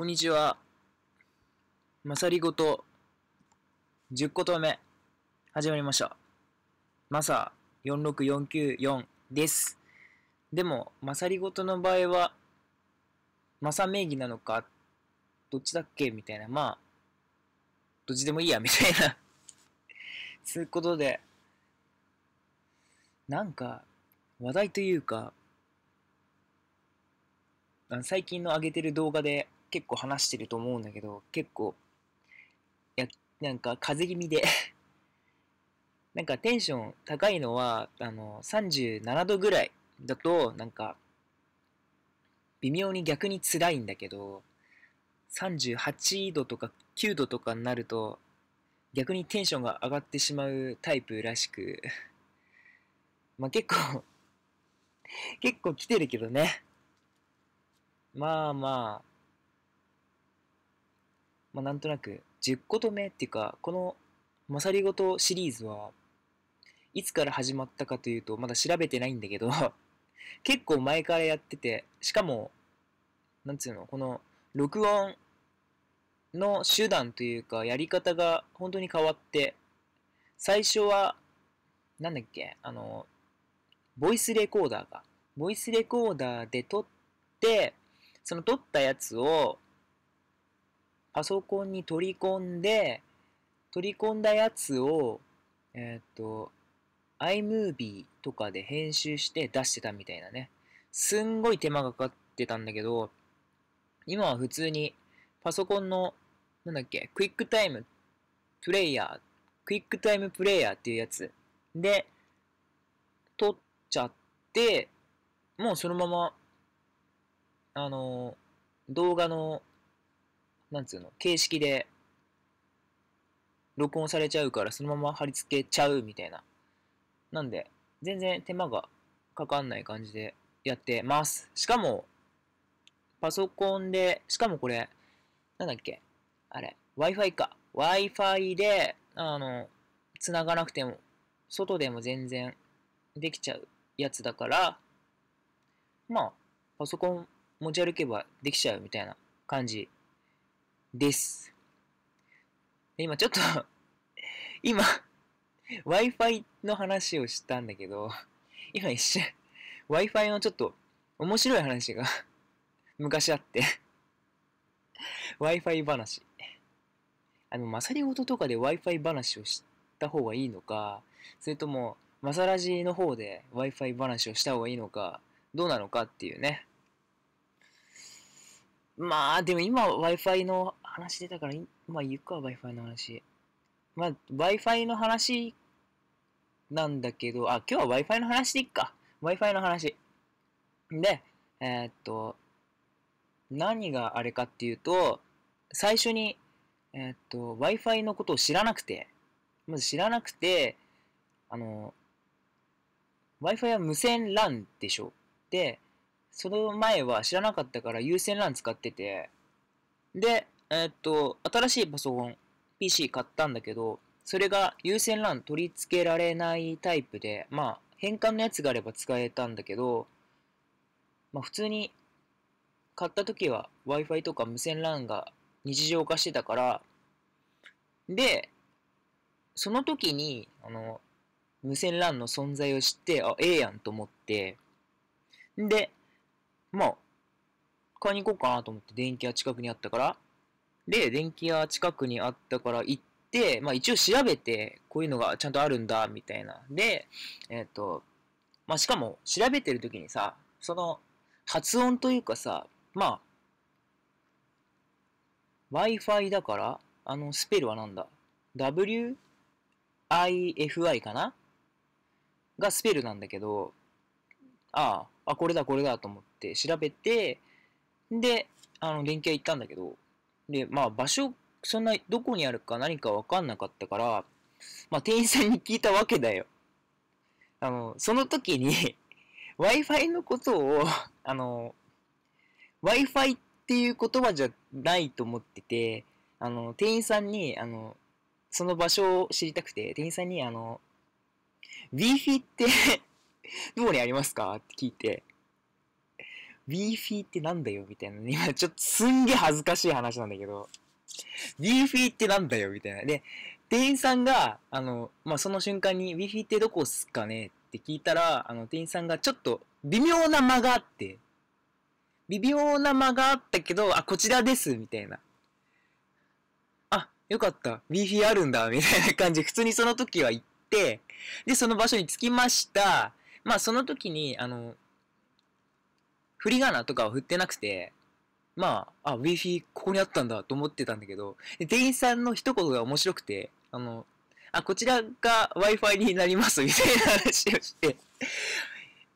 こんにちは。まさりごと十個止め始まりました。まさ46494です。でも、まさりごとの場合は、まさ名義なのか、どっちだっけみたいな。まあ、どっちでもいいや、みたいなそういうことで、なんか、話題というか、最近の上げてる動画で、結構話してると思うんだけど、結構、や、なんか風邪気味で なんかテンション高いのは、あの、37度ぐらいだと、なんか、微妙に逆に辛いんだけど、38度とか9度とかになると、逆にテンションが上がってしまうタイプらしく、まあ結構結構来てるけどね。まあまあ、まあ、なんとなく10個止めっていうか、このまさりごとシリーズはいつから始まったかというと、まだ調べてないんだけど 結構前からやってて、しかも、なんつうの、この録音の手段というか、やり方が本当に変わって、最初は、なんだっけ、あの、ボイスレコーダーが、ボイスレコーダーで撮って、その撮ったやつを、パソコンに取り込んで、取り込んだやつを、えー、っと、iMovie とかで編集して出してたみたいなね。すんごい手間がかかってたんだけど、今は普通にパソコンの、なんだっけ、クイックタイムプレイヤー、クイックタイムプレイヤーっていうやつで、撮っちゃって、もうそのまま、あの、動画のなんつうの、形式で、録音されちゃうから、そのまま貼り付けちゃうみたいな。なんで、全然手間がかかんない感じでやってます。しかも、パソコンで、しかもこれ、なんだっけ、あれ、Wi-Fi か。Wi-Fi で、あの、繋がなくても、外でも全然できちゃうやつだから、まあ、パソコン持ち歩けばできちゃうみたいな感じです。今ちょっと 今 Wi-Fi の話をしたんだけど、今一瞬 Wi-Fi のちょっと面白い話が 昔あって Wi-Fi 話。あの、まさりごととかで Wi-Fi 話をした方がいいのか、それとも、まさらじの方で Wi-Fi 話をした方がいいのか、どうなのかっていうね。まあ、でも今 Wi-Fi の話出たから、まあ、行くわ、Wi-Fi の話。まあ、Wi-Fi の話なんだけど、あ、今日は Wi-Fi の話でいっか。Wi-Fi の話。で、えー、っと、何があれかっていうと、最初に、えー、っと、Wi-Fi のことを知らなくて、まず知らなくて、あの、Wi-Fi は無線 LAN でしょ。で、その前は知らなかったから有線 LAN 使ってて、で、えー、っと、新しいパソコン、PC 買ったんだけど、それが優先 LAN 取り付けられないタイプで、まあ、変換のやつがあれば使えたんだけど、まあ普通に買った時は Wi-Fi とか無線 LAN が日常化してたから、で、その時に、あの、無線 LAN の存在を知って、あ、ええやんと思って、んで、まあ、買いに行こうかなと思って電気屋近くにあったから、で、電気屋近くにあったから行って、まあ一応調べて、こういうのがちゃんとあるんだ、みたいな。で、えっ、ー、と、まあしかも調べてる時にさ、その発音というかさ、まあ、Wi-Fi だから、あの、スペルはなんだ ?W-I-F-I かながスペルなんだけど、ああ、あ、これだ、これだと思って調べて、で、あの、電気屋行ったんだけど、で、まあ場所、そんな、どこにあるか何かわかんなかったから、まあ店員さんに聞いたわけだよ。あの、その時に Wi-Fi のことをあの、Wi-Fi っていう言葉じゃないと思ってて、あの、店員さんに、あの、その場所を知りたくて、店員さんに、あの、Wi-Fi って どこにありますかって聞いて、ミーフィーってなんだよみたいな。今ちょっとすんげえ恥ずかしい話なんだけど、ミーフィーってなんだよみたいな。で、店員さんが、あの、まあ、その瞬間に、ミーフィーってどこっすかねって聞いたら、あの、店員さんがちょっと微妙な間があって、微妙な間があったけど、あ、こちらですみたいな。あ、よかった。ミーフィーあるんだみたいな感じ。普通にその時は行って、で、その場所に着きました。まあ、その時に、あの、振り仮名とかは振ってなくて、まあ、あ、Wi-Fi ここにあったんだと思ってたんだけど、店員さんの一言が面白くて、あの、あ、こちらが Wi-Fi になりますみたいな話をして、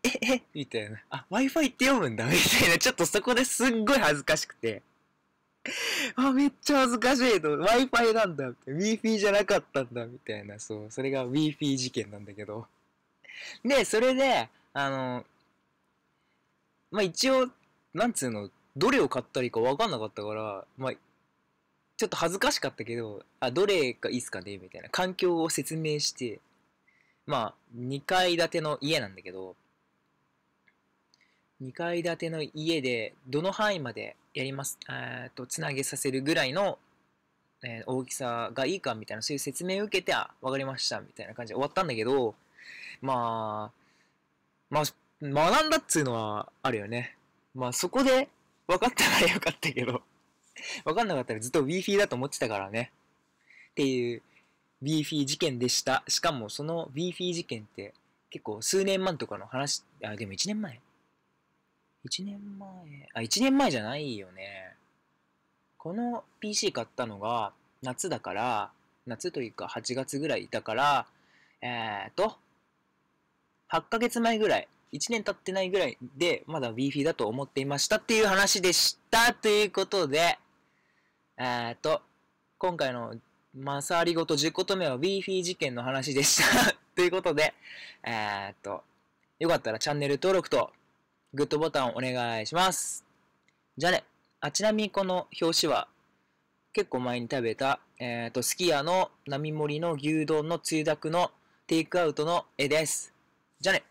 え、え、みたいな。あ、Wi-Fi って読むんだみたいな。ちょっとそこですっごい恥ずかしくて。あ、めっちゃ恥ずかしいと。Wi-Fi なんだ。Wi-Fi じゃなかったんだ。みたいな。そう。それが Wi-Fi 事件なんだけど。で、それで、あの、まあ一応、なんつうの、どれを買ったらいいかわかんなかったから、まあ、ちょっと恥ずかしかったけど、あ、どれがいいっすかねみたいな環境を説明して、まあ、2階建ての家なんだけど、2階建ての家で、どの範囲までやります、えっと、つなげさせるぐらいの、えー、大きさがいいかみたいな、そういう説明を受けて、あ、わかりました、みたいな感じで終わったんだけど、まあ、まあ、学んだっつうのはあるよね。まあそこで分かったらよかったけど、分かんなかったらずっと Wi-Fi だと思ってたからね。っていう Wi-Fi 事件でした。しかもその Wi-Fi 事件って結構数年前とかの話、あ、でも1年前 ?1 年前あ、1年前じゃないよね。この PC 買ったのが夏だから、夏というか8月ぐらいだから、えーと、8ヶ月前ぐらい1年経ってないぐらいで、まだ Wi-Fi だと思っていましたっていう話でした。ということで、えっと、今回のマサリごと10個と目は Wi-Fi 事件の話でした ということで、えっと、よかったらチャンネル登録とグッドボタンをお願いします。じゃあね。あ、ちなみにこの表紙は結構前に食べた、えっ、と、すき家の並盛りの牛丼のつゆだくのテイクアウトの絵です。じゃあね。